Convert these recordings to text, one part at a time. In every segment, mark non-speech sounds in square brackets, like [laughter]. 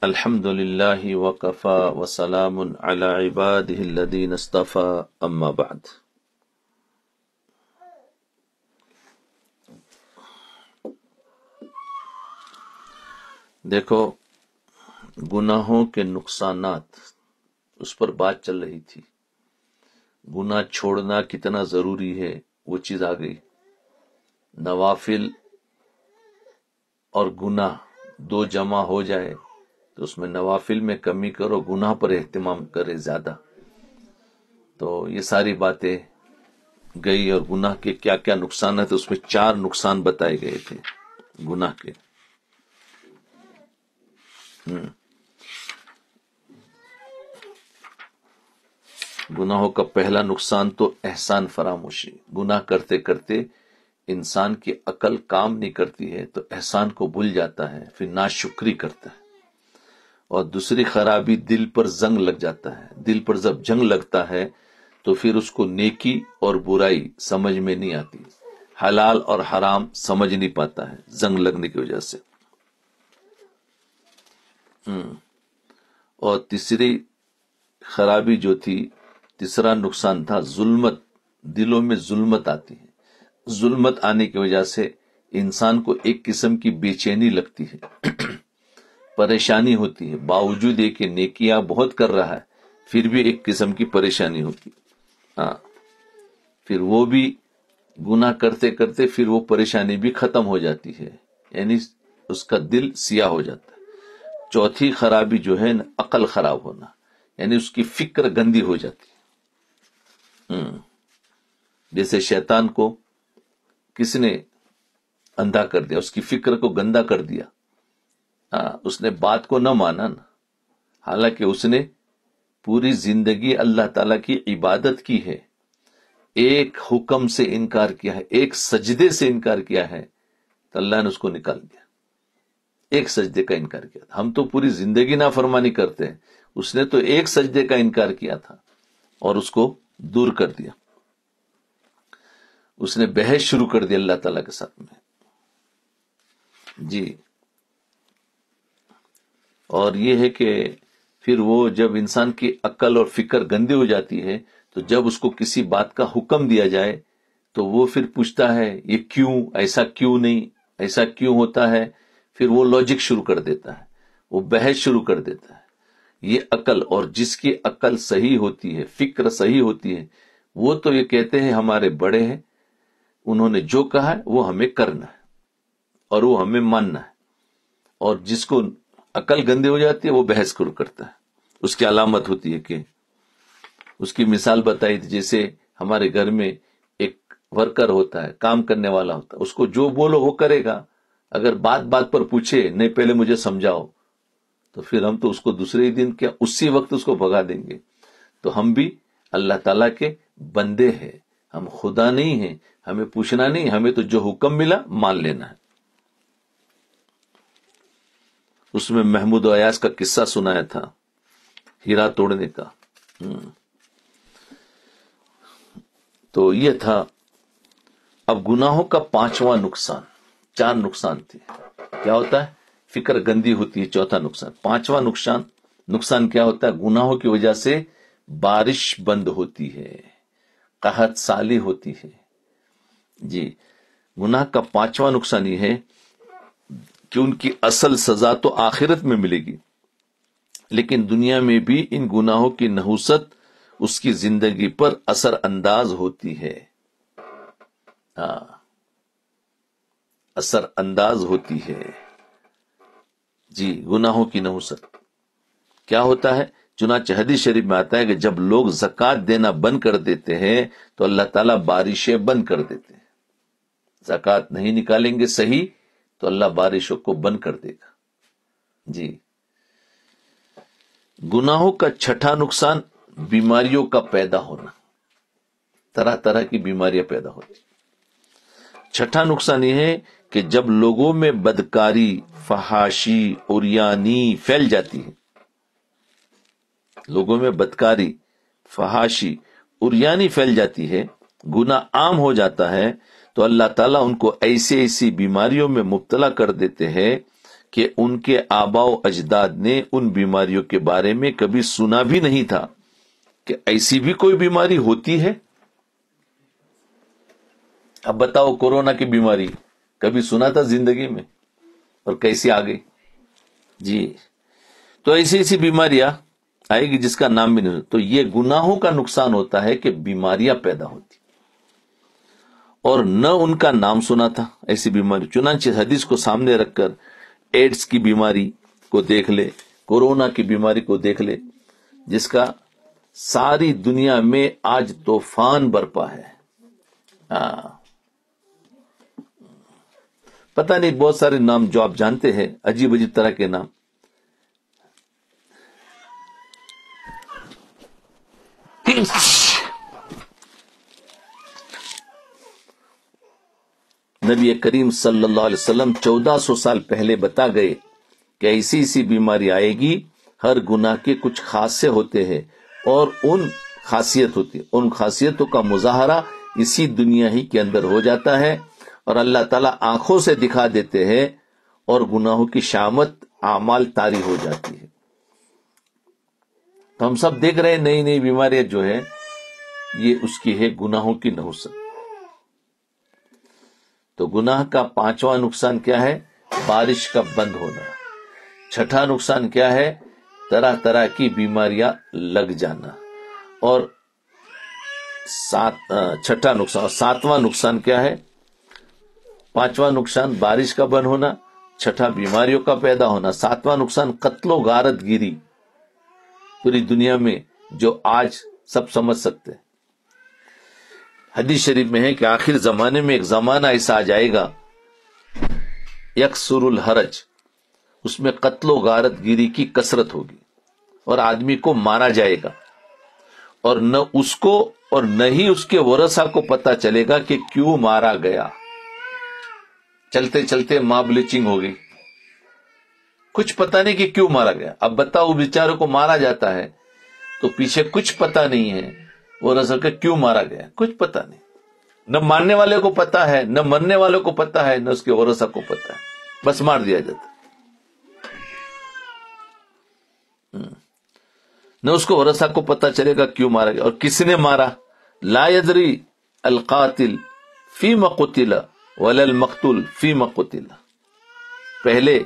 وكفى वकफ़ा على عباده الذين इस्तफ़ा अम्मा بعد देखो गुनाहों के नुकसानात उस पर बात चल रही थी गुनाह छोड़ना कितना जरूरी है वो चीज आ गई नवाफिल और गुनाह दो जमा हो जाए तो उसमें नवाफिल में कमी करो गुनाह पर अहतमाम करे ज़्यादा तो ये सारी बातें गई और गुनाह के क्या क्या नुकसान है तो उसमें चार नुकसान बताए गए थे गुनाह के हम्म। गुनाहों का पहला नुकसान तो एहसान फरामोशी गुनाह करते करते इंसान की अकल काम नहीं करती है तो एहसान को भूल जाता है फिर नाशुक्री करता है और दूसरी खराबी दिल पर जंग लग जाता है दिल पर जब जंग लगता है तो फिर उसको नेकी और बुराई समझ में नहीं आती हलाल और हराम समझ नहीं पाता है जंग लगने की वजह से हम्म। और तीसरी खराबी जो थी तीसरा नुकसान था जुल्मत दिलों में जुल्मत आती है जुल्मत आने की वजह से इंसान को एक किस्म की बेचैनी लगती है [clears throat] परेशानी होती है बावजूद एक नेकिया बहुत कर रहा है फिर भी एक किस्म की परेशानी होती हाँ फिर वो भी गुना करते करते फिर वो परेशानी भी खत्म हो जाती है यानी उसका दिल सिया हो जाता है चौथी खराबी जो है ना अकल खराब होना यानी उसकी फिक्र गंदी हो जाती है हम्म। जैसे शैतान को किसने अंधा कर दिया उसकी फिक्र को गंदा कर दिया आ, हाँ, उसने बात को न माना ना हालांकि उसने पूरी जिंदगी अल्लाह ताला की इबादत की है एक हुक्म से इनकार किया है एक सजदे से इनकार किया है तो अल्लाह ने उसको निकाल दिया एक सजदे का इनकार किया था हम तो पूरी जिंदगी ना फरमानी करते हैं उसने तो एक सजदे का इनकार किया था और उसको दूर कर दिया उसने बहस शुरू कर दी अल्लाह तला के साथ में जी और ये है कि फिर वो जब इंसान की अक्ल और फिक्र गंदी हो जाती है तो जब उसको किसी बात का हुक्म दिया जाए तो वो फिर पूछता है ये क्यों ऐसा क्यों नहीं ऐसा क्यों होता है फिर वो लॉजिक शुरू कर देता है वो बहस शुरू कर देता है ये अकल और जिसकी अकल सही होती है फिक्र सही होती है वो तो ये कहते हैं हमारे बड़े हैं उन्होंने जो कहा है वो हमें करना है और वो हमें मानना है और जिसको अकल गंदी हो जाती है वो बहस कुर करता है उसकी अलामत होती है कि उसकी मिसाल बताई थी जैसे हमारे घर में एक वर्कर होता है काम करने वाला होता है उसको जो बोलो वो करेगा अगर बात बात पर पूछे नहीं पहले मुझे समझाओ तो फिर हम तो उसको दूसरे ही दिन क्या उसी वक्त उसको भगा देंगे तो हम भी अल्लाह ताला के बंदे हैं हम खुदा नहीं है हमें पूछना नहीं हमें तो जो हुक्म मिला मान लेना है उसमें महमूद अयास का किस्सा सुनाया था हीरा तोड़ने का हम्म। तो यह था अब गुनाहों का पांचवा नुकसान चार नुकसान थे क्या होता है फिक्र गंदी होती है चौथा नुकसान पांचवा नुकसान नुकसान क्या होता है गुनाहों की वजह से बारिश बंद होती है कहत साली होती है जी गुनाह का पांचवा नुकसान यह है कि उनकी असल सजा तो आखिरत में मिलेगी लेकिन दुनिया में भी इन गुनाहों की नहुसत उसकी जिंदगी पर असर अंदाज होती है हा असर अंदाज होती है जी गुनाहों की नहुसत क्या होता है चुना चहदी शरीफ में आता है कि जब लोग जक़ात देना बंद कर देते हैं तो अल्लाह ताला बारिशें बंद कर देते हैं जक़ात नहीं निकालेंगे सही तो अल्लाह बारिशों को बंद कर देगा जी गुनाहों का छठा नुकसान बीमारियों का पैदा होना तरह तरह की बीमारियां पैदा होती छठा नुकसान यह है कि जब लोगों में बदकारी फहाशी और फैल जाती है लोगों में बदकारी फहाशी और फैल जाती है गुना आम हो जाता है तो अल्लाह ताला उनको ऐसी ऐसी बीमारियों में मुबतला कर देते हैं कि उनके आबाओ अजदाद ने उन बीमारियों के बारे में कभी सुना भी नहीं था कि ऐसी भी कोई बीमारी होती है अब बताओ कोरोना की बीमारी कभी सुना था जिंदगी में और कैसी आ गई जी तो ऐसी ऐसी बीमारियां आएगी जिसका नाम भी नहीं तो ये गुनाहों का नुकसान होता है कि बीमारियां पैदा होती और न उनका नाम सुना था ऐसी बीमारी चुनाचे हदीस को सामने रखकर एड्स की बीमारी को देख ले कोरोना की बीमारी को देख ले जिसका सारी दुनिया में आज तूफान बरपा है आ, पता नहीं बहुत सारे नाम जो आप जानते हैं अजीब अजीब तरह के नाम नबी करीम सल्लल्लाहु अलैहि वसल्लम 1400 साल पहले बता गए कि ऐसी ऐसी बीमारी आएगी हर गुनाह के कुछ खासे होते हैं और उन खासियत होती है उन खासियतों का मुजाहरा इसी दुनिया ही के अंदर हो जाता है और अल्लाह ताला आंखों से दिखा देते हैं और गुनाहों की शामत आमाल तारी हो जाती है तो हम सब देख रहे हैं नई नई बीमारियां जो है ये उसकी है गुनाहों की नहुसत तो गुनाह का पांचवा नुकसान क्या है बारिश का बंद होना छठा नुकसान क्या है तरह तरह की बीमारियां लग जाना और सात छठा नुकसान सातवां नुकसान क्या है पांचवा नुकसान बारिश का बंद होना छठा बीमारियों का पैदा होना सातवां नुकसान कत्लो गारत गिरी पूरी दुनिया में जो आज सब समझ सकते हैं हदीस शरीफ में है कि आखिर जमाने में एक जमाना ऐसा आ जाएगा यकसुरुल हरज उसमें कत्लो गारत गिरी की कसरत होगी और आदमी को मारा जाएगा और न उसको और न ही उसके वरसा को पता चलेगा कि क्यों मारा गया चलते चलते मां ब्लीचिंग हो गई कुछ पता नहीं कि क्यों मारा गया अब बताओ बेचारे को मारा जाता है तो पीछे कुछ पता नहीं है वो रसल का क्यों मारा गया कुछ पता नहीं न मानने वाले को पता है न मरने वाले को पता है न उसके वरसा को पता है बस मार दिया जाता हम्म। न उसको वरसा को पता चलेगा क्यों मारा गया और किसने मारा लायदरी अलकातिल फी मकुतिला वलल मकतुल फी मकुतिला पहले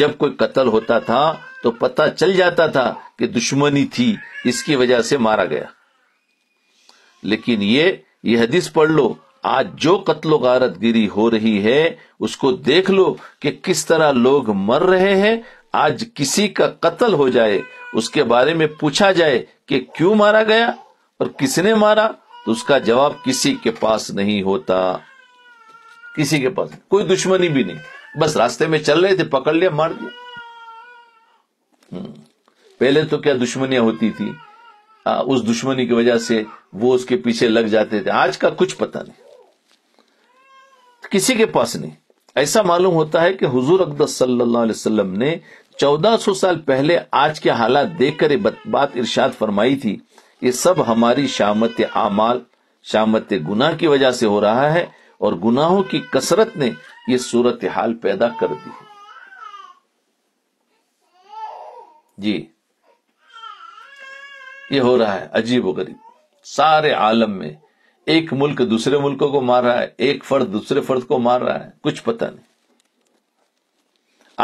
जब कोई कत्ल होता था तो पता चल जाता था कि दुश्मनी थी इसकी वजह से मारा गया लेकिन ये ये हदीस पढ़ लो आज जो कत्लो गिरी हो रही है उसको देख लो कि किस तरह लोग मर रहे हैं आज किसी का कत्ल हो जाए उसके बारे में पूछा जाए कि क्यों मारा गया और किसने मारा तो उसका जवाब किसी के पास नहीं होता किसी के पास कोई दुश्मनी भी नहीं बस रास्ते में चल रहे थे पकड़ लिया मार दिया हम्म, पहले तो क्या दुश्मनियां होती थी उस दुश्मनी की वजह से वो उसके पीछे लग जाते थे आज का कुछ पता नहीं किसी के पास नहीं ऐसा मालूम होता है कि हुजूर अकदस सल्लल्लाहु अलैहि वसल्लम ने 1400 साल पहले आज के हालात देखकर बात इरशाद फरमाई थी ये सब हमारी शामत आमाल शामत गुनाह की वजह से हो रहा है और गुनाहों की कसरत ने ये सूरत हाल पैदा कर दी जी ये हो रहा है अजीब व गरीब सारे आलम में एक मुल्क दूसरे मुल्कों को मार रहा है एक फर्द दूसरे फर्द को मार रहा है कुछ पता नहीं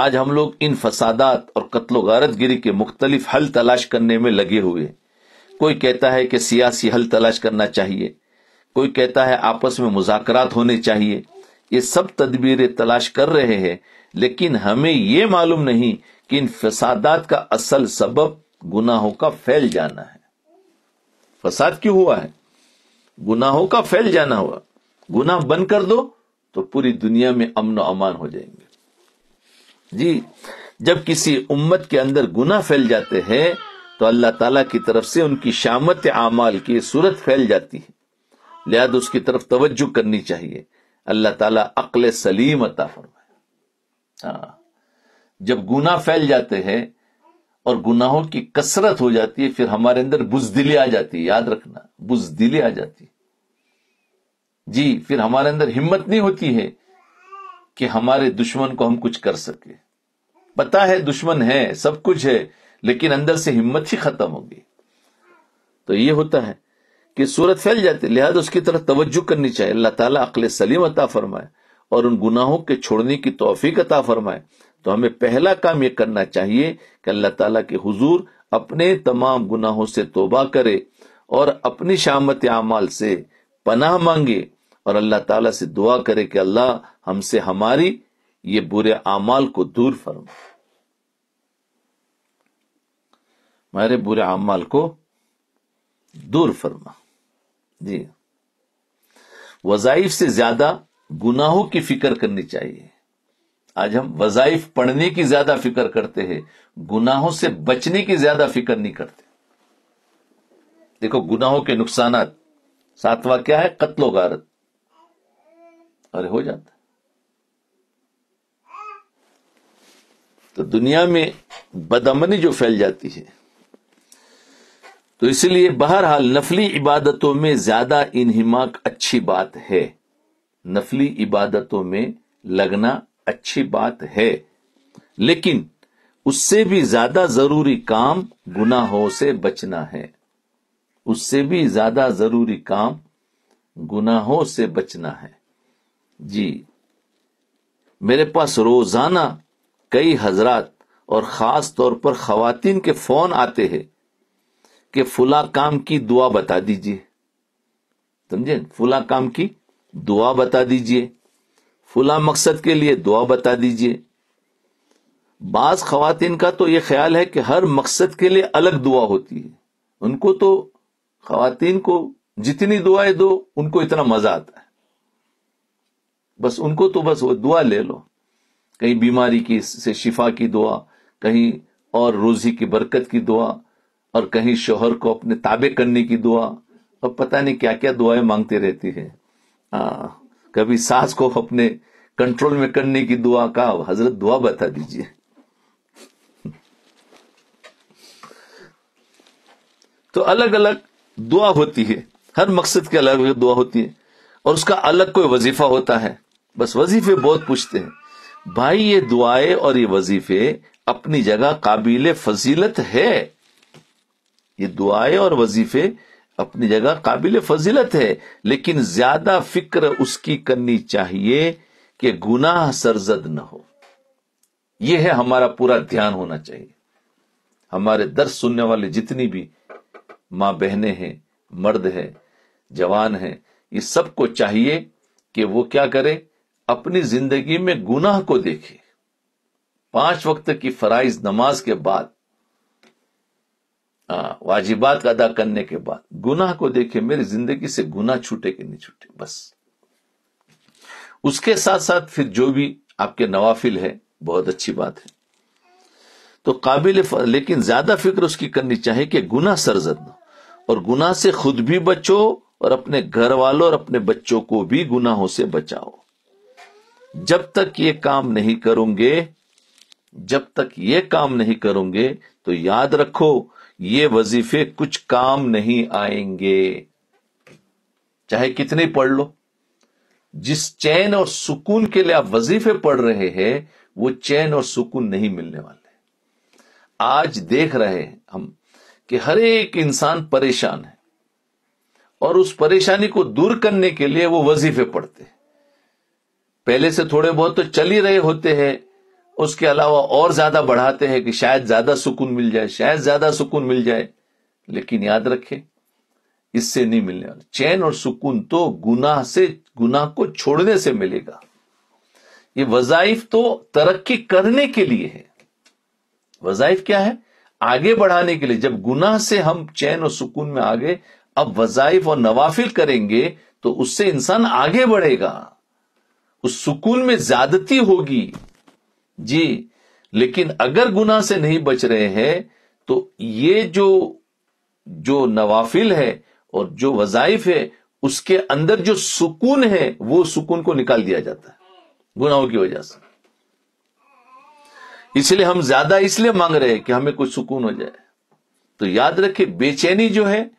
आज हम लोग इन फसादात और कत्लो गिरी के मुख्तलिफ हल तलाश करने में लगे हुए कोई कहता है कि सियासी हल तलाश करना चाहिए कोई कहता है आपस में मुजाकरात होने चाहिए ये सब तदबीरें तलाश कर रहे हैं लेकिन हमें ये मालूम नहीं कि इन फसादात का असल सबब गुनाहों का फैल जाना है फसाद क्यों हुआ है गुनाहों का फैल जाना हुआ गुनाह बंद कर दो तो पूरी दुनिया में अमन अमान हो जाएंगे जी जब किसी उम्मत के अंदर गुनाह फैल जाते हैं तो अल्लाह ताला की तरफ से उनकी शामत अमाल की सूरत फैल जाती है लिहाजा उसकी तरफ तवज्जो करनी चाहिए अल्लाह ताला अकल सलीम अता फरमाए हाँ। जब गुना फैल जाते हैं और गुनाहों की कसरत हो जाती है फिर हमारे अंदर बुजदिली आ जाती है याद रखना बुजदिली आ जाती है जी फिर हमारे अंदर हिम्मत नहीं होती है कि हमारे दुश्मन को हम कुछ कर सके पता है दुश्मन है सब कुछ है लेकिन अंदर से हिम्मत ही खत्म होगी तो ये होता है कि सूरत फैल जाती लिहाजा उसकी तरफ तवज्जो करनी चाहिए अल्लाह ताला अकल सलीम अता फरमाए और उन गुनाहों के छोड़ने की तोफीक अता फरमाए तो हमें पहला काम ये करना चाहिए कि अल्लाह ताला के हुजूर अपने तमाम गुनाहों से तोबा करे और अपनी शामत अमाल से पनाह मांगे और अल्लाह ताला से दुआ करे कि अल्लाह हमसे हमारी ये बुरे अमाल को दूर फरमा हमारे बुरे अमाल को दूर फरमा जी वजाइफ से ज्यादा गुनाहों की फिक्र करनी चाहिए आज हम वजाइफ पढ़ने की ज्यादा फिक्र करते हैं गुनाहों से बचने की ज्यादा फिक्र नहीं करते देखो गुनाहों के नुकसान सातवा क्या है कत्लो गारत अरे हो जाता तो दुनिया में बदमनी जो फैल जाती है तो इसलिए बहरहाल नफली इबादतों में ज्यादा इनहिमाक अच्छी बात है नफली इबादतों में लगना अच्छी बात है लेकिन उससे भी ज्यादा जरूरी काम गुनाहों से बचना है उससे भी ज्यादा जरूरी काम गुनाहों से बचना है जी मेरे पास रोजाना कई हजरात और खास तौर पर खातन के फोन आते हैं कि फुला काम की दुआ बता दीजिए समझे फुला काम की दुआ बता दीजिए फुला मकसद के लिए दुआ बता दीजिए बाज खातन का तो ये ख्याल है कि हर मकसद के लिए अलग दुआ होती है उनको तो खातन को जितनी दुआएं दो उनको इतना मजा आता है बस उनको तो बस वो दुआ ले लो कहीं बीमारी की से शिफा की दुआ कहीं और रोजी की बरकत की दुआ और कहीं शोहर को अपने ताबे करने की दुआ और पता नहीं क्या क्या दुआएं मांगते रहती है आ, कभी सांस को अपने कंट्रोल में करने की दुआ का हजरत दुआ बता दीजिए तो अलग अलग दुआ होती है हर मकसद के अलग अलग दुआ होती है और उसका अलग कोई वजीफा होता है बस वजीफे बहुत पूछते हैं भाई ये दुआएं और ये वजीफे अपनी जगह काबिल फजीलत है ये दुआएं और वजीफे अपनी जगह काबिल फजीलत है लेकिन ज्यादा फिक्र उसकी करनी चाहिए कि गुनाह सरजद न हो यह है हमारा पूरा ध्यान होना चाहिए हमारे दर्द सुनने वाले जितनी भी मां बहने हैं मर्द है जवान है ये सबको चाहिए कि वो क्या करे अपनी जिंदगी में गुनाह को देखे पांच वक्त की फराइज नमाज के बाद वाजिबात हाँ, वाजिबात अदा करने के बाद गुनाह को देखे मेरी जिंदगी से गुनाह छूटे कि नहीं छूटे बस उसके साथ साथ फिर जो भी आपके नवाफिल है बहुत अच्छी बात है तो काबिल लेकिन ज्यादा फिक्र उसकी करनी चाहिए कि गुनाह सरजद ना और गुनाह से खुद भी बचो और अपने घर वालों और अपने बच्चों को भी गुनाहों से बचाओ जब तक ये काम नहीं करूंगे जब तक ये काम नहीं करोगे तो याद रखो ये वजीफे कुछ काम नहीं आएंगे चाहे कितने पढ़ लो जिस चैन और सुकून के लिए आप वजीफे पढ़ रहे हैं वो चैन और सुकून नहीं मिलने वाले आज देख रहे हैं हम कि हर एक इंसान परेशान है और उस परेशानी को दूर करने के लिए वो वजीफे पढ़ते हैं पहले से थोड़े बहुत तो चल ही रहे होते हैं उसके अलावा और ज्यादा बढ़ाते हैं कि शायद ज्यादा सुकून मिल जाए शायद ज्यादा सुकून मिल जाए लेकिन याद रखें इससे नहीं मिलने वाला चैन और सुकून तो गुनाह से गुनाह को छोड़ने से मिलेगा ये वजाइफ तो तरक्की करने के लिए है वजाइफ क्या है आगे बढ़ाने के लिए जब गुनाह से हम चैन और सुकून में आगे अब वजाइफ और नवाफिल करेंगे तो उससे इंसान आगे बढ़ेगा उस सुकून में ज्यादती होगी जी लेकिन अगर गुना से नहीं बच रहे हैं तो ये जो जो नवाफिल है और जो वजाइफ है उसके अंदर जो सुकून है वो सुकून को निकाल दिया जाता है गुनाहों की वजह से इसलिए हम ज्यादा इसलिए मांग रहे हैं कि हमें कुछ सुकून हो जाए तो याद रखे बेचैनी जो है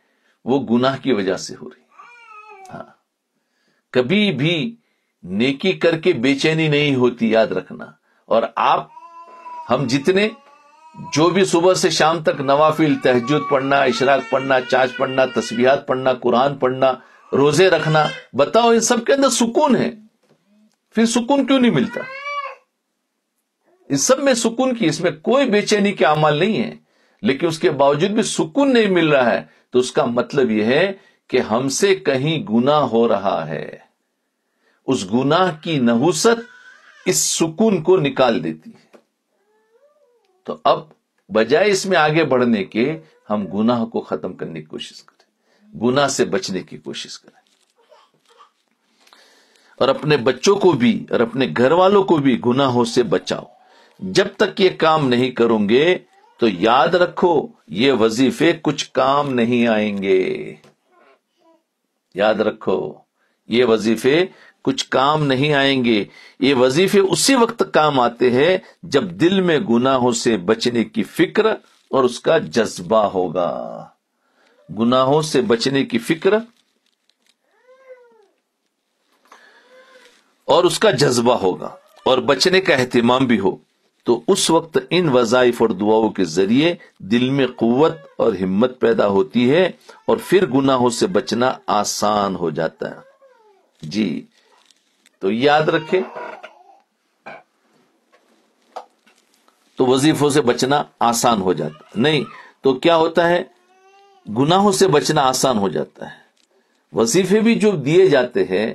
वो गुनाह की वजह से हो रही हाँ कभी भी नेकी करके बेचैनी नहीं होती याद रखना और आप हम जितने जो भी सुबह से शाम तक नवाफिल तहजुद पढ़ना इशराक पढ़ना चाच पढ़ना तस्बीहात पढ़ना कुरान पढ़ना रोजे रखना बताओ इन सब के अंदर सुकून है फिर सुकून क्यों नहीं मिलता इस सब में सुकून की इसमें कोई बेचैनी के अमाल नहीं है लेकिन उसके बावजूद भी सुकून नहीं मिल रहा है तो उसका मतलब यह है कि हमसे कहीं गुनाह हो रहा है उस गुनाह की नहुसत इस सुकून को निकाल देती है तो अब बजाय इसमें आगे बढ़ने के हम गुनाह को खत्म करने की कोशिश करें गुनाह से बचने की कोशिश करें और अपने बच्चों को भी और अपने घर वालों को भी गुनाहों से बचाओ जब तक ये काम नहीं करोगे तो याद रखो ये वजीफे कुछ काम नहीं आएंगे याद रखो ये वजीफे कुछ काम नहीं आएंगे ये वजीफे उसी वक्त काम आते हैं जब दिल में गुनाहों से बचने की फिक्र और उसका जज्बा होगा गुनाहों से बचने की फिक्र और उसका जज्बा होगा और बचने का अहतमाम भी हो तो उस वक्त इन वजाइफ और दुआओं के जरिए दिल में कुत और हिम्मत पैदा होती है और फिर गुनाहों से बचना आसान हो जाता है जी तो याद रखें तो वजीफों से बचना आसान हो जाता नहीं तो क्या होता है गुनाहों से बचना आसान हो जाता है वजीफे भी जो दिए जाते हैं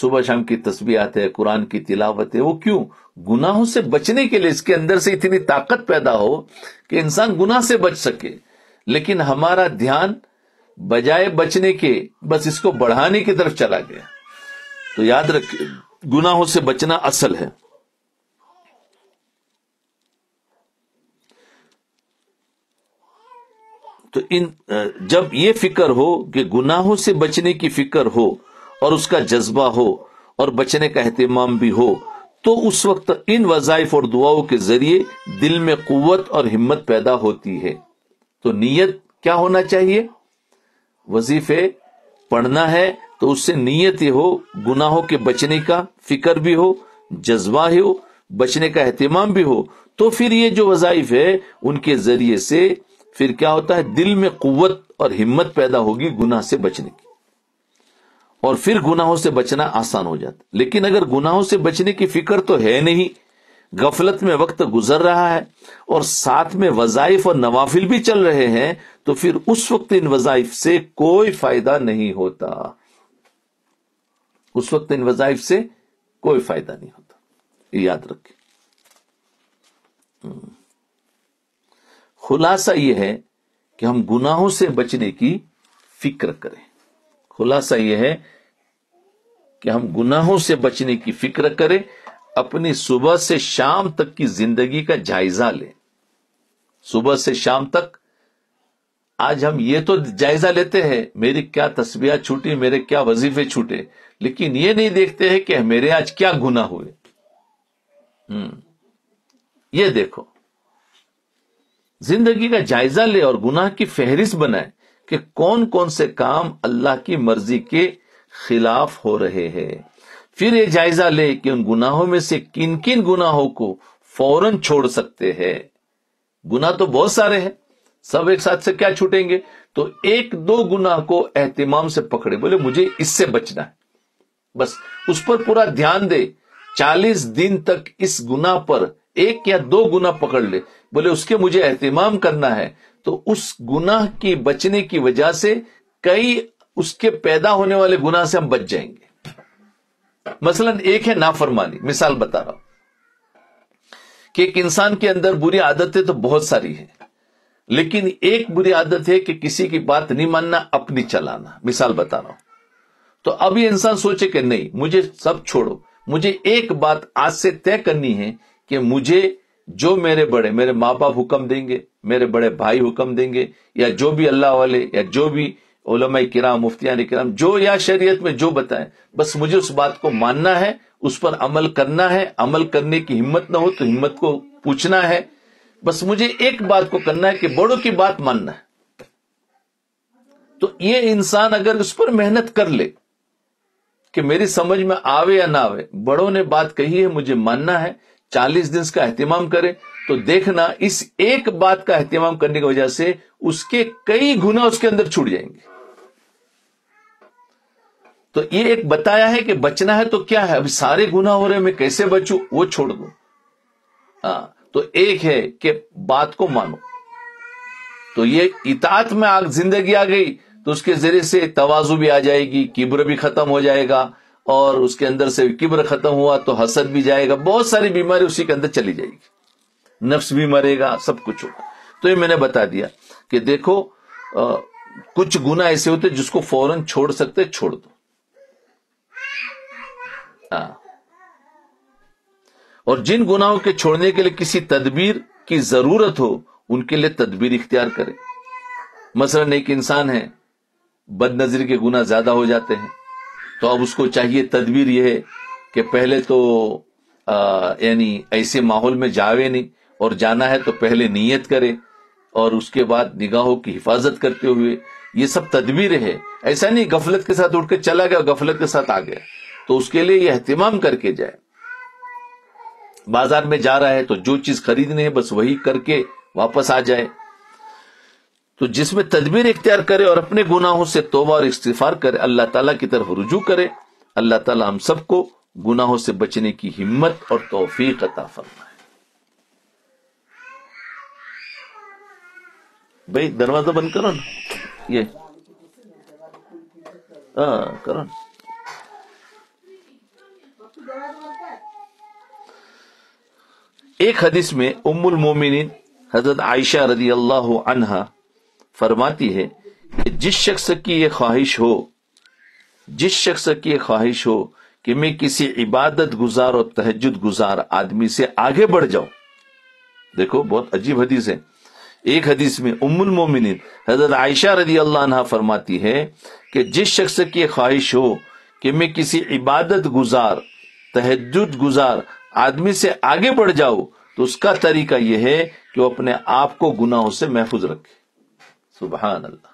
सुबह शाम की आते है कुरान की तिलावत है वो क्यों गुनाहों से बचने के लिए इसके अंदर से इतनी ताकत पैदा हो कि इंसान गुनाह से बच सके लेकिन हमारा ध्यान बजाय बचने के बस इसको बढ़ाने की तरफ चला गया तो याद रख गुनाहों से बचना असल है तो इन जब ये फिक्र हो कि गुनाहों से बचने की फिक्र हो और उसका जज्बा हो और बचने का अहतमाम भी हो तो उस वक्त इन वजाइफ और दुआओं के जरिए दिल में कुवत और हिम्मत पैदा होती है तो नीयत क्या होना चाहिए वजीफे पढ़ना है तो उससे नीयत ही हो गुनाहों के बचने का फिक्र भी हो जज्बा ही हो बचने का अहतमाम भी हो तो फिर ये जो वजाइफ है उनके जरिए से फिर क्या होता है दिल में कुत और हिम्मत पैदा होगी गुनाह से बचने की और फिर गुनाहों से बचना आसान हो जाता लेकिन अगर गुनाहों से बचने की फिक्र तो है नहीं गफलत में वक्त गुजर रहा है और साथ में वजाइफ और नवाफिल भी चल रहे हैं तो फिर उस वक्त इन वजाइफ से कोई फायदा नहीं होता उस वक्त इन वजाइफ से कोई फायदा नहीं होता याद रखें हम्म। खुलासा यह है कि हम गुनाहों से बचने की फिक्र करें खुलासा यह है कि हम गुनाहों से बचने की फिक्र करें अपनी सुबह से शाम तक की जिंदगी का जायजा लें सुबह से शाम तक आज हम ये तो जायजा लेते हैं मेरी क्या तस्वीर छूटी मेरे क्या वजीफे छूटे लेकिन ये नहीं देखते हैं कि मेरे आज क्या गुना हुए हम्म ये देखो जिंदगी का जायजा ले और गुनाह की फहरिस्त बनाए कि कौन कौन से काम अल्लाह की मर्जी के खिलाफ हो रहे हैं फिर ये जायजा ले कि उन गुनाहों में से किन किन गुनाहों को फौरन छोड़ सकते हैं गुना तो बहुत सारे हैं सब एक साथ से क्या छूटेंगे तो एक दो गुना को एहतमाम से पकड़े बोले मुझे इससे बचना है बस उस पर पूरा ध्यान दे चालीस दिन तक इस गुना पर एक या दो गुना पकड़ ले बोले उसके मुझे एहतमाम करना है तो उस गुनाह की बचने की वजह से कई उसके पैदा होने वाले गुनाह से हम बच जाएंगे मसलन एक है नाफरमानी मिसाल बता रहा हूं कि एक इंसान के अंदर बुरी आदतें तो बहुत सारी है लेकिन एक बुरी आदत है कि किसी की बात नहीं मानना अपनी चलाना मिसाल बता रहा हूं तो अब ये इंसान सोचे कि नहीं मुझे सब छोड़ो मुझे एक बात आज से तय करनी है कि मुझे जो मेरे बड़े मेरे माँ बाप हुक्म देंगे मेरे बड़े भाई हुक्म देंगे या जो भी अल्लाह वाले या जो भी ओलम किराम मुफ्तियान किराम जो या शरीयत में जो बताएं बस मुझे उस बात को मानना है उस पर अमल करना है अमल करने की हिम्मत ना हो तो हिम्मत को पूछना है बस मुझे एक बात को करना है कि बड़ों की बात मानना है तो ये इंसान अगर उस पर मेहनत कर ले कि मेरी समझ में आवे या ना आवे बड़ों ने बात कही है मुझे मानना है चालीस दिन का अहतमाम करे तो देखना इस एक बात का अहतमाम करने की वजह से उसके कई गुना उसके अंदर छूट जाएंगे तो ये एक बताया है कि बचना है तो क्या है अभी सारे गुना हो रहे मैं कैसे बचू वो छोड़ दो आ, हाँ, तो एक है कि बात को मानो तो ये इतात में आग जिंदगी आ गई तो उसके जरिए से तवाजु भी आ जाएगी किब्र भी खत्म हो जाएगा और उसके अंदर से किब्र खत्म हुआ तो हसद भी जाएगा बहुत सारी बीमारी उसी के अंदर चली जाएगी नफ्स भी मरेगा सब कुछ होगा तो ये मैंने बता दिया कि देखो आ, कुछ गुना ऐसे होते जिसको फौरन छोड़ सकते छोड़ दो हाँ। और जिन गुनाहों के छोड़ने के लिए किसी तदबीर की जरूरत हो उनके लिए तदबीर इख्तियार करें मसलन एक इंसान है बदनजर के गुना ज्यादा हो जाते हैं तो अब उसको चाहिए तदबीर यह है कि पहले तो यानी ऐसे माहौल में जावे नहीं और जाना है तो पहले नीयत करे और उसके बाद निगाहों की हिफाजत करते हुए ये सब तदबीर है ऐसा नहीं गफलत के साथ उठ के चला गया गफलत के साथ आ गया तो उसके लिए यह अहतमाम करके जाए बाजार में जा रहा है तो जो चीज खरीदनी है बस वही करके वापस आ जाए तो जिसमें तदबीर इख्तियार करे और अपने गुनाहों से तोबा और इस्तीफार करे अल्लाह ताला की तरफ रुजू करे अल्लाह ताला हम सबको गुनाहों से बचने की हिम्मत और तोफीक अता फरमाए भाई दरवाजा बंद करो ना ये हाँ करो ना एक हदीस में उम्मुल मोमिन हजरत आयशा रजी अल्लाह अनहा फरमाती है कि जिस शख्स की ये ख्वाहिश हो जिस शख्स की ये ख्वाहिश हो कि मैं किसी इबादत गुजार और तहजद गुजार आदमी से आगे बढ़ जाऊं देखो बहुत अजीब हदीस है एक हदीस में उम्मुल मोमिन हजरत आयशा रजी अल्लाह फरमाती है कि जिस शख्स की ख्वाहिश हो कि मैं किसी इबादत गुजार तहजद गुजार आदमी से आगे बढ़ जाओ तो उसका तरीका यह है कि वो अपने आप को गुनाहों से महफूज रखे सुबह अल्लाह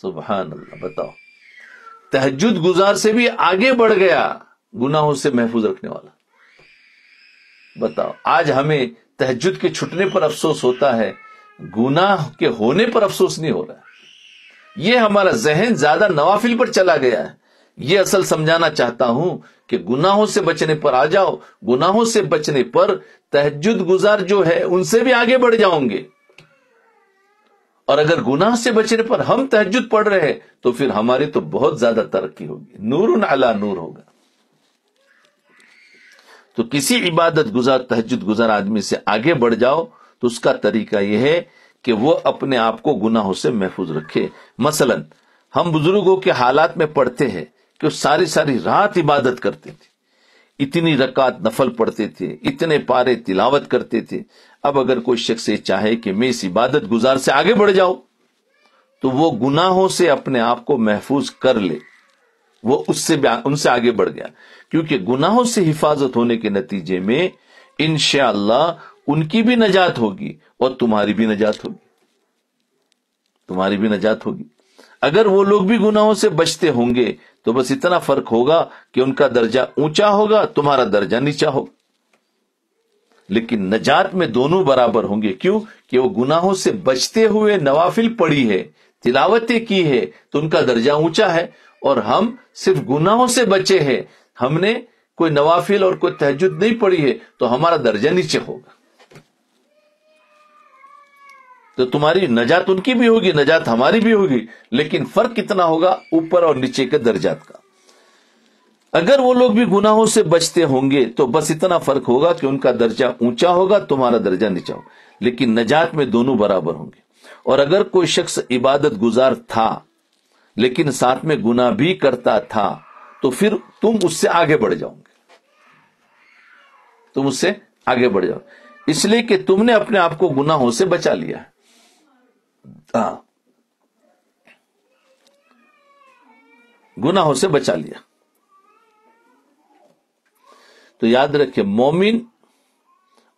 सुबह अल्लाह बताओ तहजुद गुजार से भी आगे बढ़ गया गुनाहों से महफूज रखने वाला बताओ आज हमें तहजुद के छुटने पर अफसोस होता है गुनाह के होने पर अफसोस नहीं हो रहा यह हमारा जहन ज्यादा नवाफिल पर चला गया है यह असल समझाना चाहता हूं कि गुनाहों से बचने पर आ जाओ गुनाहों से बचने पर तहजुद गुजार जो है उनसे भी आगे बढ़ जाओगे और अगर गुनाह से बचने पर हम तहजुद पढ़ रहे हैं तो फिर हमारी तो बहुत ज्यादा तरक्की होगी नूर अला नूर होगा तो किसी इबादत गुजार तहजुद गुजार आदमी से आगे बढ़ जाओ तो उसका तरीका यह है कि वो अपने आप को गुनाहों से महफूज रखे मसलन हम बुजुर्गों के हालात में पढ़ते हैं कि वो सारी सारी रात इबादत करते थे इतनी रकात नफल पढ़ते थे इतने पारे तिलावत करते थे अब अगर कोई शख्स ये चाहे कि मैं इस इबादत गुजार से आगे बढ़ जाऊं तो वो गुनाहों से अपने आप को महफूज कर ले वो उससे उनसे आगे बढ़ गया क्योंकि गुनाहों से हिफाजत होने के नतीजे में इनशाला उनकी भी नजात होगी और तुम्हारी भी नजात होगी तुम्हारी भी नजात होगी अगर वो लोग भी गुनाहों से बचते होंगे तो बस इतना फर्क होगा कि उनका दर्जा ऊंचा होगा तुम्हारा दर्जा नीचा होगा लेकिन नजात में दोनों बराबर होंगे क्यों कि वो गुनाहों से बचते हुए नवाफिल पड़ी है तिलावतें की है तो उनका दर्जा ऊंचा है और हम सिर्फ गुनाहों से बचे हैं हमने कोई नवाफिल और कोई तहजुद नहीं पड़ी है तो हमारा दर्जा नीचे होगा तो तुम्हारी नजात उनकी भी होगी नजात हमारी भी होगी लेकिन फर्क कितना होगा ऊपर और नीचे के दर्जात का अगर वो लोग भी गुनाहों से बचते होंगे तो बस इतना फर्क होगा कि उनका दर्जा ऊंचा होगा तुम्हारा दर्जा नीचा होगा लेकिन नजात में दोनों बराबर होंगे और अगर कोई शख्स इबादत गुजार था लेकिन साथ में गुना भी करता था तो फिर तुम उससे आगे बढ़ जाओगे तुम उससे आगे बढ़ जाओ इसलिए कि तुमने अपने आप को गुनाहों से बचा लिया है आ, हाँ। गुनाहों से बचा लिया तो याद रखिए मोमिन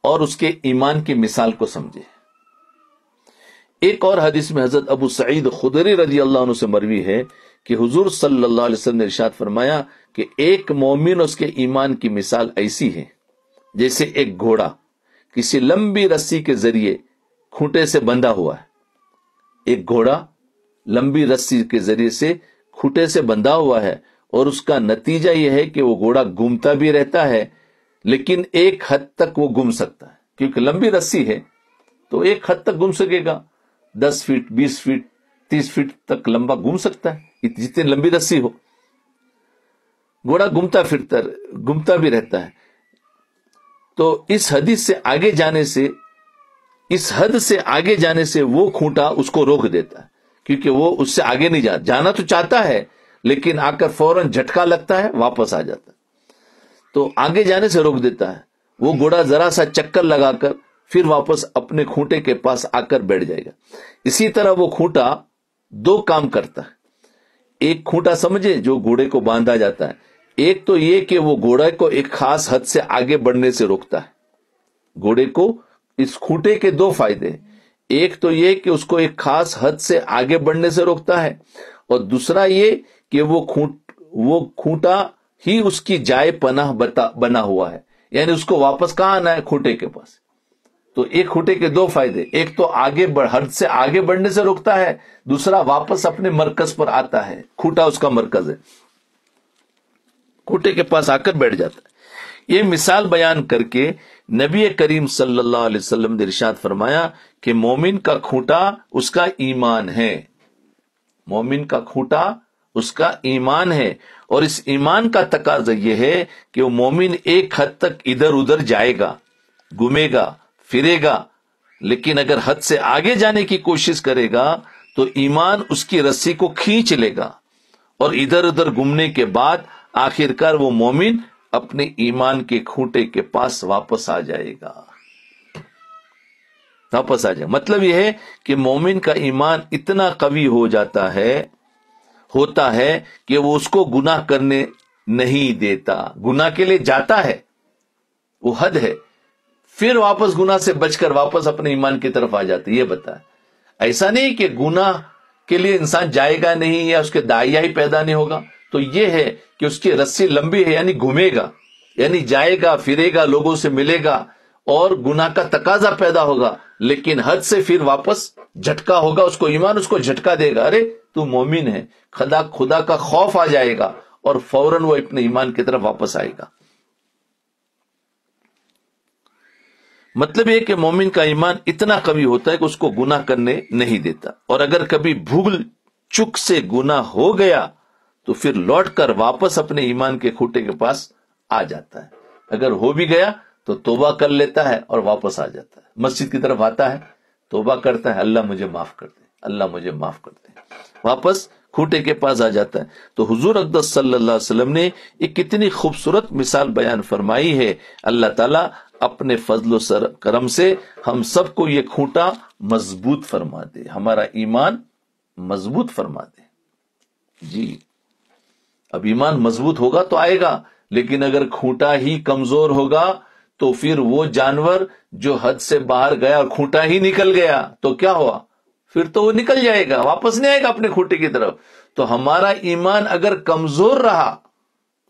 और उसके ईमान की मिसाल को समझे एक और हदीस में हजरत अबू सईद खुदरी रजी अल्लाह से मरवी है कि हुजूर सल्लल्लाहु अलैहि वसल्लम ने इरशाद फरमाया कि एक मोमिन उसके ईमान की मिसाल ऐसी है जैसे एक घोड़ा किसी लंबी रस्सी के जरिए खूंटे से बंधा हुआ है एक घोड़ा लंबी रस्सी के जरिए से खूटे से बंधा हुआ है और उसका नतीजा यह है कि वो घोड़ा घूमता भी रहता है लेकिन एक हद तक वो घूम सकता है क्योंकि लंबी रस्सी है तो एक हद तक घूम सकेगा दस फीट बीस फीट तीस फीट तक लंबा घूम सकता है जितनी लंबी रस्सी हो घोड़ा घूमता फिरता घूमता भी रहता है तो इस हदीस से आगे जाने से इस हद से आगे जाने से वो खूंटा उसको रोक देता है क्योंकि वो उससे आगे नहीं जाता जाना तो चाहता है लेकिन आकर फौरन झटका लगता है वापस आ जाता है तो आगे जाने से रोक देता है वो घोड़ा जरा सा चक्कर लगाकर फिर वापस अपने खूंटे के पास आकर बैठ जाएगा इसी तरह वो खूंटा दो काम करता है एक खूंटा समझे जो घोड़े को बांधा जाता है एक तो ये कि वो घोड़े को एक खास हद से आगे बढ़ने से रोकता है घोड़े को इस खूटे के दो फायदे एक तो ये कि उसको एक खास हद से आगे बढ़ने से रोकता है और दूसरा ये कि वो खूट वो खूटा ही उसकी जाय पनाह बना हुआ है यानी उसको वापस कहाँ आना है खूंटे के पास तो एक खूंटे के दो फायदे एक तो आगे बढ़ हद से आगे बढ़ने से रोकता है दूसरा वापस अपने मरकज पर आता है खूटा उसका मरकज है खूटे के पास आकर बैठ जाता है ये मिसाल बयान करके नबी करीम सल्लल्लाहु अलैहि वसल्लम ने इरशाद फरमाया कि मोमिन का खूंटा उसका ईमान है मोमिन का खूंटा उसका ईमान है और इस ईमान का तकाजा यह है कि वो मोमिन एक हद तक इधर उधर जाएगा घूमेगा फिरेगा लेकिन अगर हद से आगे जाने की कोशिश करेगा तो ईमान उसकी रस्सी को खींच लेगा और इधर उधर घूमने के बाद आखिरकार वो मोमिन अपने ईमान के खूंटे के पास वापस आ जाएगा वापस आ जाए मतलब यह है कि मोमिन का ईमान इतना कवि हो जाता है होता है कि वो उसको गुनाह करने नहीं देता गुनाह के लिए जाता है वो हद है फिर वापस गुनाह से बचकर वापस अपने ईमान की तरफ आ है ये बता ऐसा नहीं कि गुनाह के लिए इंसान जाएगा नहीं या उसके दाइया ही पैदा नहीं होगा तो यह है कि उसकी रस्सी लंबी है यानी घूमेगा यानी जाएगा फिरेगा लोगों से मिलेगा और गुना का तकाजा पैदा होगा लेकिन हद से फिर वापस झटका होगा उसको ईमान उसको झटका देगा अरे तू मोमिन है खदा खुदा का खौफ आ जाएगा और फौरन वो अपने ईमान की तरफ वापस आएगा मतलब यह कि मोमिन का ईमान इतना कभी होता है कि उसको गुना करने नहीं देता और अगर कभी भूल चुक से गुना हो गया तो फिर लौट कर वापस अपने ईमान के खूटे के पास आ जाता है अगर हो भी गया तो तोबा कर लेता है और वापस आ जाता है मस्जिद की तरफ आता है तोबा करता है अल्लाह मुझे माफ कर दे अल्लाह मुझे माफ कर दे वापस खूटे के पास आ जाता है तो हुजूर अकदस सल्लल्लाहु अलैहि वसल्लम ने एक कितनी खूबसूरत मिसाल बयान फरमाई है अल्लाह ताला अपने फजल सर करम से हम सबको ये खूंटा मजबूत फरमा दे हमारा ईमान मजबूत फरमा दे जी अब ईमान मजबूत होगा तो आएगा लेकिन अगर खूंटा ही कमजोर होगा तो फिर वो जानवर जो हद से बाहर गया और खूंटा ही निकल गया तो क्या हुआ फिर तो वो निकल जाएगा वापस नहीं आएगा अपने खूंटे की तरफ तो हमारा ईमान अगर कमजोर रहा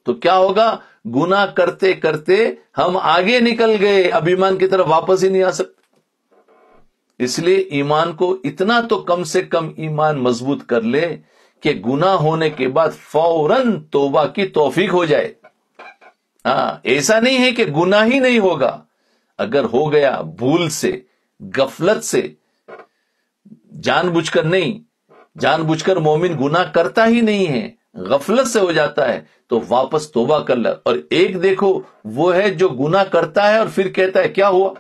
तो क्या होगा गुना करते करते हम आगे निकल गए अब ईमान की तरफ वापस ही नहीं आ सकते इसलिए ईमान को इतना तो कम से कम ईमान मजबूत कर ले कि गुना होने के बाद फौरन तोबा की तोफीक हो जाए हाँ ऐसा नहीं है कि गुना ही नहीं होगा अगर हो गया भूल से गफलत से जानबूझकर नहीं जानबूझकर मोमिन गुना करता ही नहीं है गफलत से हो जाता है तो वापस तोबा कर ले और एक देखो वो है जो गुना करता है और फिर कहता है क्या हुआ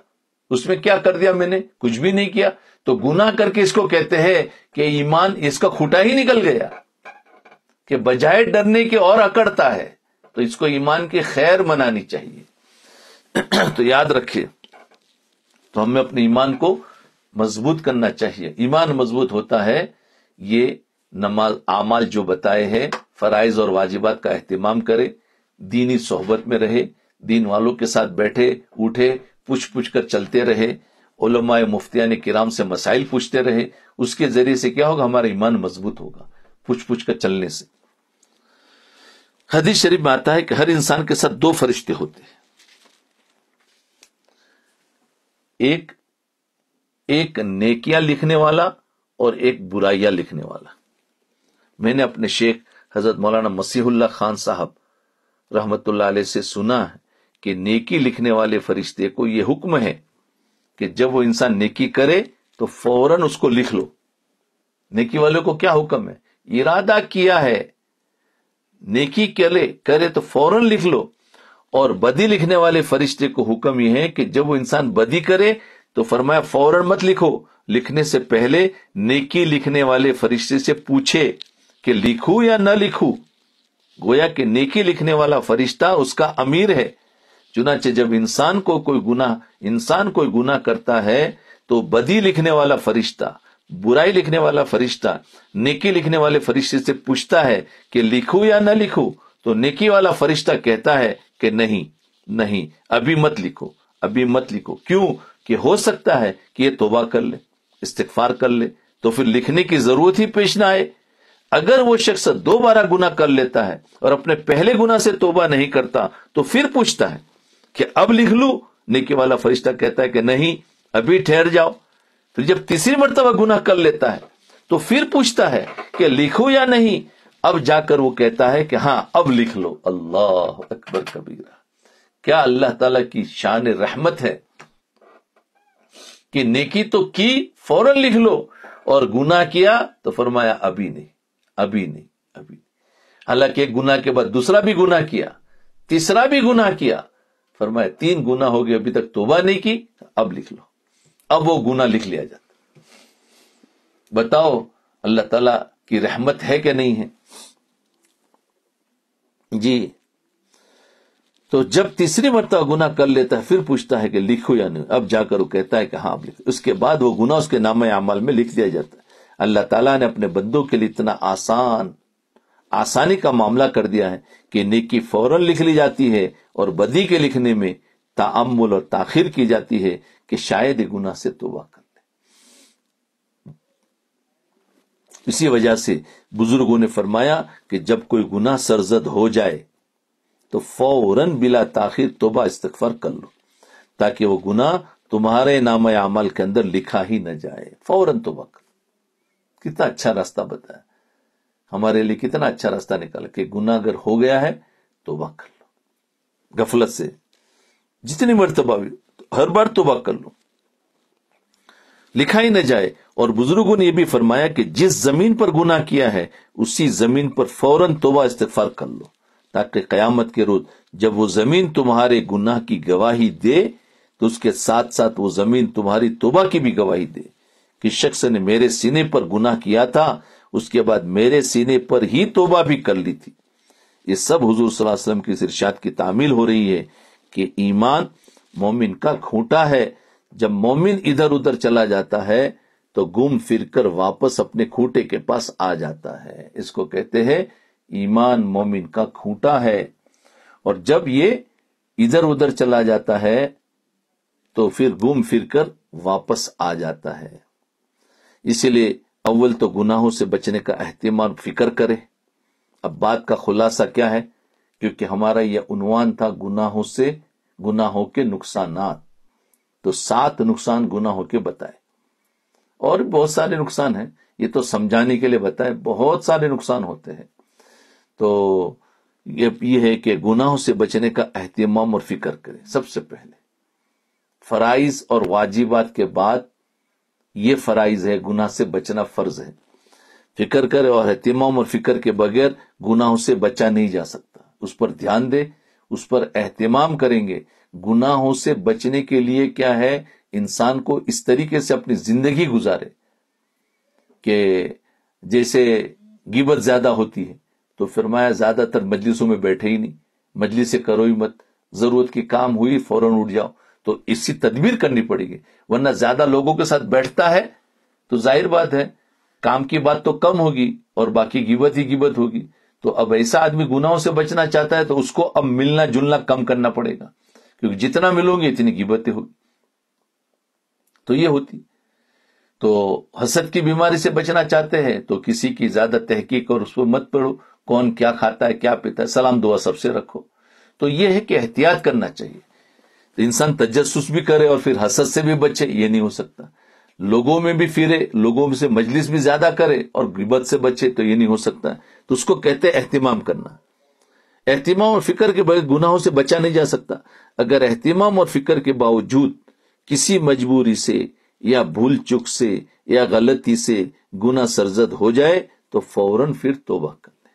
उसमें क्या कर दिया मैंने कुछ भी नहीं किया तो गुना करके इसको कहते हैं कि ईमान इसका खूटा ही निकल गया कि बजाय डरने के और अकड़ता है तो इसको ईमान की खैर मनानी चाहिए तो याद रखिए तो हमें अपने ईमान को मजबूत करना चाहिए ईमान मजबूत होता है ये नमाज आमाल जो बताए हैं फ़राइज और वाजिबात का अहतमाम करे दीनी सोहबत में रहे दीन वालों के साथ बैठे उठे पूछ पूछ कर चलते रहे उलमाए मुफ्तियान किराम से मसाइल पूछते रहे उसके जरिए से क्या होगा हमारा ईमान मजबूत होगा पूछ पूछ कर चलने से हदीस शरीफ में आता है कि हर इंसान के साथ दो फरिश्ते होते हैं एक एक नेकियां लिखने वाला और एक बुराइयां लिखने वाला मैंने अपने शेख हजरत मौलाना मसीहुल्ला खान साहब रहमतुल्लाह से सुना है कि नेकी लिखने वाले फरिश्ते को यह हुक्म है कि जब वो इंसान नेकी करे तो फौरन उसको लिख लो नेकी वालों को क्या हुक्म है इरादा किया है नेकी करे करे तो फौरन लिख लो और बदी लिखने वाले फरिश्ते को हुक्म यह है कि जब वो इंसान बदी करे तो फरमाया फौरन मत लिखो लिखने से पहले नेकी लिखने वाले फरिश्ते से पूछे कि लिखू या न लिखू गोया कि नेकी लिखने वाला फरिश्ता उसका अमीर है चुनाचे जब इंसान को कोई गुना इंसान कोई गुना करता है तो बदी लिखने वाला फरिश्ता बुराई लिखने वाला फरिश्ता नेकी लिखने वाले फरिश्ते से पूछता है कि लिखू या ना लिखू तो नेकी वाला फरिश्ता कहता है कि नहीं नहीं अभी मत लिखो अभी मत लिखो क्यों कि हो सकता है कि ये तोबा कर ले इस्तफार कर ले तो फिर लिखने की जरूरत ही पेश ना आए अगर वो शख्स दोबारा गुना कर लेता है और अपने पहले गुना से तोबा नहीं करता तो फिर पूछता है कि अब लिख लू नेकी वाला फरिश्ता कहता है कि नहीं अभी ठहर जाओ फिर तो जब तीसरी मरतबा गुनाह कर लेता है तो फिर पूछता है कि लिखो या नहीं अब जाकर वो कहता है कि हाँ अब लिख लो अल्लाह अकबर कबीरा क्या अल्लाह ताला की शान रहमत है कि नेकी तो की फौरन लिख लो और गुना किया तो फरमाया अभी नहीं अभी नहीं अभी हालांकि एक गुना के बाद दूसरा भी गुना किया तीसरा भी गुना किया फरमाए तीन गुना हो गए अभी तक तोबा नहीं की अब लिख लो अब वो गुना लिख लिया जाता बताओ अल्लाह तला की रहमत है कि नहीं है जी तो जब तीसरी मरतबा गुना कर लेता है फिर पूछता है कि लिखो या नहीं अब जाकर वो कहता है कि हाँ अब लिखो उसके बाद वो गुना उसके नाम अमल में लिख दिया जाता है अल्लाह ताला ने अपने बंदों के लिए इतना आसान आसानी का मामला कर दिया है कि नेकी फौरन लिख ली जाती है और बदी के लिखने में तामुल और ताखिर की जाती है कि शायद गुनाह से तोबा कर ले इसी वजह से बुजुर्गों ने फरमाया कि जब कोई गुनाह सरजद हो जाए तो फौरन बिला ताखिर तोबा इस्तफार कर लो ताकि वो गुनाह तुम्हारे नाम अमल के अंदर लिखा ही न जाए फौरन तोबा कर कितना अच्छा रास्ता बताया हमारे लिए कितना अच्छा रास्ता निकाला के गुना अगर हो गया है तो वह कर लो गफलत से जितनी मरतबा भी तो हर बार तो वह कर लो लिखा ही न जाए और बुजुर्गों ने यह भी फरमाया कि जिस जमीन पर गुना किया है उसी जमीन पर फौरन तोबा इस्तफार कर लो ताकि कयामत के रोज जब वो जमीन तुम्हारे गुनाह की गवाही दे तो उसके साथ साथ वो जमीन तुम्हारी तोबा की भी गवाही दे कि शख्स ने मेरे सीने पर गुनाह किया था उसके बाद मेरे सीने पर ही तोबा भी कर ली थी ये सब हुजूर सल्लल्लाहु अलैहि वसल्लम की इस की तामील हो रही है कि ईमान मोमिन का खूंटा है जब मोमिन इधर उधर चला जाता है तो गुम फिर कर वापस अपने खूंटे के पास आ जाता है इसको कहते हैं ईमान मोमिन का खूंटा है और जब ये इधर उधर चला जाता है तो फिर घूम फिर कर वापस आ जाता है इसलिए अव्वल तो गुनाहों से बचने का अहतमाम फिक्र करे अब बात का खुलासा क्या है क्योंकि हमारा यह उनवान था गुनाहों से गुनाहों के नुकसान तो सात नुकसान गुनाहों के बताए और बहुत सारे नुकसान हैं ये तो समझाने के लिए बताए बहुत सारे नुकसान होते हैं तो ये ये है कि गुनाहों से बचने का अहतमाम और फिक्र करें सबसे पहले फराइज और वाजिबात के बाद ये फराइज है गुनाह से बचना फर्ज है फिक्र कर और अहतमाम और फिक्र के बगैर गुनाहों से बचा नहीं जा सकता उस पर ध्यान दे उस पर एहतमाम करेंगे गुनाहों से बचने के लिए क्या है इंसान को इस तरीके से अपनी जिंदगी गुजारे कि जैसे गिबत ज्यादा होती है तो फरमाया ज्यादातर मजलिसों में बैठे ही नहीं मजलिस करो ही मत जरूरत की काम हुई फौरन उठ जाओ तो इसी तदबीर करनी पड़ेगी वरना ज्यादा लोगों के साथ बैठता है तो जाहिर बात है काम की बात तो कम होगी और बाकी गिबत ही गिबत होगी तो अब ऐसा आदमी गुनाहों से बचना चाहता है तो उसको अब मिलना जुलना कम करना पड़ेगा क्योंकि जितना मिलोगे इतनी गिबतें होगी तो ये होती तो हसद की बीमारी से बचना चाहते हैं तो किसी की ज्यादा तहकीक और उस पर मत पड़ो कौन क्या खाता है क्या पीता है सलाम दुआ सबसे रखो तो यह है कि एहतियात करना चाहिए तो इंसान तजस्स भी करे और फिर हसद से भी बचे ये नहीं हो सकता लोगों में भी फिरे लोगों से मजलिस भी ज्यादा करे और गिबत से बचे तो ये नहीं हो सकता तो उसको कहते एहतमाम करना एहतमाम और फिक्र के बगैर गुनाहों से बचा नहीं जा सकता अगर एहतमाम और फिक्र के बावजूद किसी मजबूरी से या भूल चुक से या गलती से गुना सरजद हो जाए तो फौरन फिर तोबा कर ले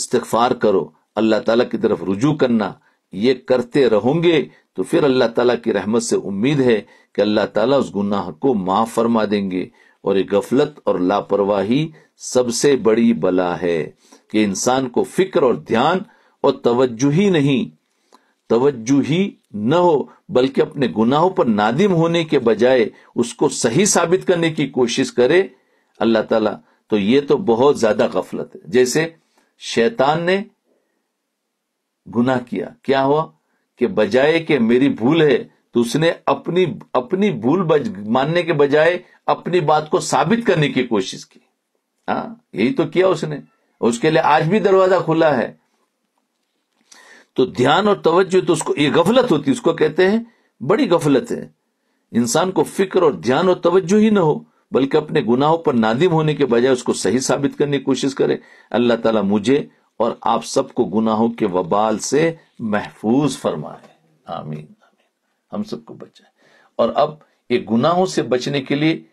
इस्तफार करो अल्लाह तला की तरफ रुजू करना ये करते रहोगे तो फिर अल्लाह तला की रहमत से उम्मीद है कि अल्लाह तला उस गुनाह को माफ फरमा देंगे और ये गफलत और लापरवाही सबसे बड़ी बला है कि इंसान को फिक्र और ध्यान और तवज्जो ही नहीं तवज्जो ही न हो बल्कि अपने गुनाहों पर नादिम होने के बजाय उसको सही साबित करने की कोशिश करे अल्लाह ताला तो ये तो बहुत ज्यादा गफलत है जैसे शैतान ने गुनाह किया क्या हुआ कि बजाय के मेरी भूल है तो उसने अपनी अपनी भूल मानने के बजाय अपनी बात को साबित करने की कोशिश की आ, हाँ, यही तो किया उसने उसके लिए आज भी दरवाजा खुला है तो ध्यान और तवज्जो तो उसको ये गफलत होती उसको कहते हैं बड़ी गफलत है इंसान को फिक्र और ध्यान और तवज्जो ही ना हो बल्कि अपने गुनाहों पर नादिम होने के बजाय उसको सही साबित करने की कोशिश करे अल्लाह ताला मुझे और आप सबको गुनाहों के वबाल से महफूज फरमाए आमीन आमीन हम सबको बचाए और अब ये गुनाहों से बचने के लिए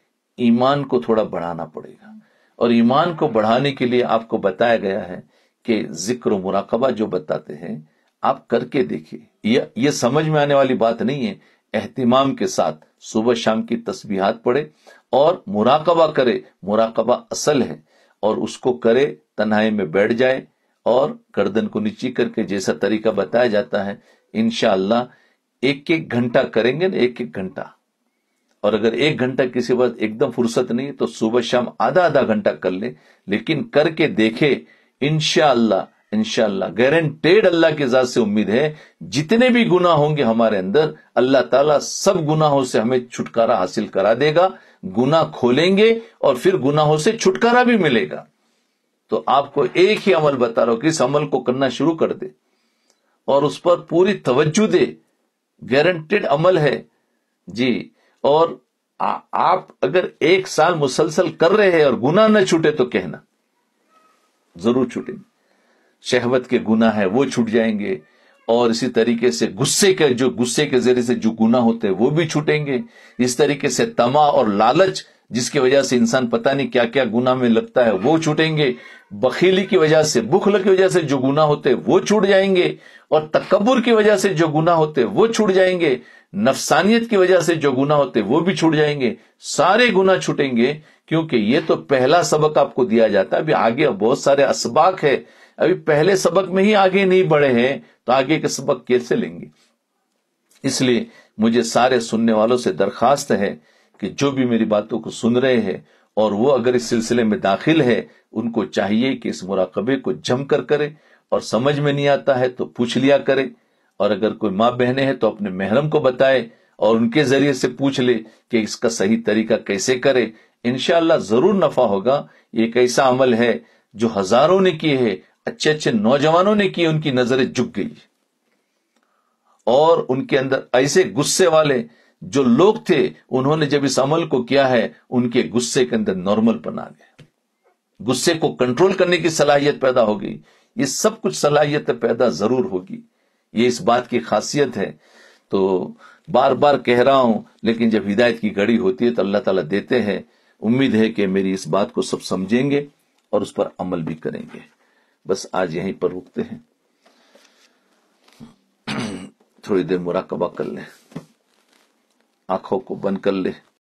ईमान को थोड़ा बढ़ाना पड़ेगा और ईमान को बढ़ाने के लिए आपको बताया गया है कि जिक्र मुराकबा जो बताते हैं आप करके देखिए यह ये समझ में आने वाली बात नहीं है एहतमाम के साथ सुबह शाम की तस्बीहात पढ़े और मुराकबा करे मुराकबा असल है और उसको करे तन्हाई में बैठ जाए और गर्दन को नीचे करके जैसा तरीका बताया जाता है इनशाला एक एक घंटा करेंगे ना एक एक घंटा और अगर एक घंटा किसी बात एकदम फुर्सत नहीं तो सुबह शाम आधा आधा घंटा कर ले, लेकिन करके देखे इनशाला इनशाला गारंटेड अल्लाह के जात से उम्मीद है जितने भी गुना होंगे हमारे अंदर अल्लाह ताला सब गुनाहों से हमें छुटकारा हासिल करा देगा गुना खोलेंगे और फिर गुनाहों से छुटकारा भी मिलेगा तो आपको एक ही अमल बता रहा हूं कि इस अमल को करना शुरू कर दे और उस पर पूरी तवज्जो दे गारंटेड अमल है जी और आ, आप अगर एक साल मुसलसल कर रहे हैं और गुना न छूटे तो कहना जरूर छूटे शहवत के गुना है वो छूट जाएंगे और इसी तरीके से गुस्से के जो गुस्से के जरिए से जो गुना होते हैं वो भी छूटेंगे इस तरीके से तमा और लालच जिसकी वजह से इंसान पता नहीं क्या क्या गुना में लगता है वो छूटेंगे बखीली की वजह से बुखल की वजह से जो गुना होते वो छूट जाएंगे और तकबर की वजह से जो गुना होते वो छूट जाएंगे नफसानियत की वजह से जो गुना होते वो भी छूट जाएंगे सारे गुना छूटेंगे क्योंकि ये तो पहला सबक आपको दिया जाता है अभी आगे बहुत सारे असबाक है अभी पहले सबक में ही आगे नहीं बढ़े हैं तो आगे के सबक कैसे लेंगे इसलिए मुझे सारे सुनने वालों से दरखास्त है कि जो भी मेरी बातों को सुन रहे हैं और वो अगर इस सिलसिले में दाखिल है उनको चाहिए कि इस मुराकबे को जमकर करे और समझ में नहीं आता है तो पूछ लिया करे और अगर कोई माँ बहने हैं तो अपने महरम को बताए और उनके जरिए से पूछ ले कि इसका सही तरीका कैसे करे इनशाला जरूर नफा होगा ये एक ऐसा अमल है जो हजारों ने किए है अच्छे अच्छे नौजवानों ने किए उनकी नजरें झुक गई और उनके अंदर ऐसे गुस्से वाले जो लोग थे उन्होंने जब इस अमल को किया है उनके गुस्से के अंदर नॉर्मल बना गए गुस्से को कंट्रोल करने की सलाहियत पैदा हो गई ये सब कुछ सलाहियत पैदा जरूर होगी ये इस बात की खासियत है तो बार बार कह रहा हूं लेकिन जब हिदायत की घड़ी होती है तो अल्लाह ताला देते हैं उम्मीद है कि मेरी इस बात को सब समझेंगे और उस पर अमल भी करेंगे बस आज यहीं पर रुकते हैं [clears throat] थोड़ी देर मुराकबा कर लें आंखों को बंद कर ले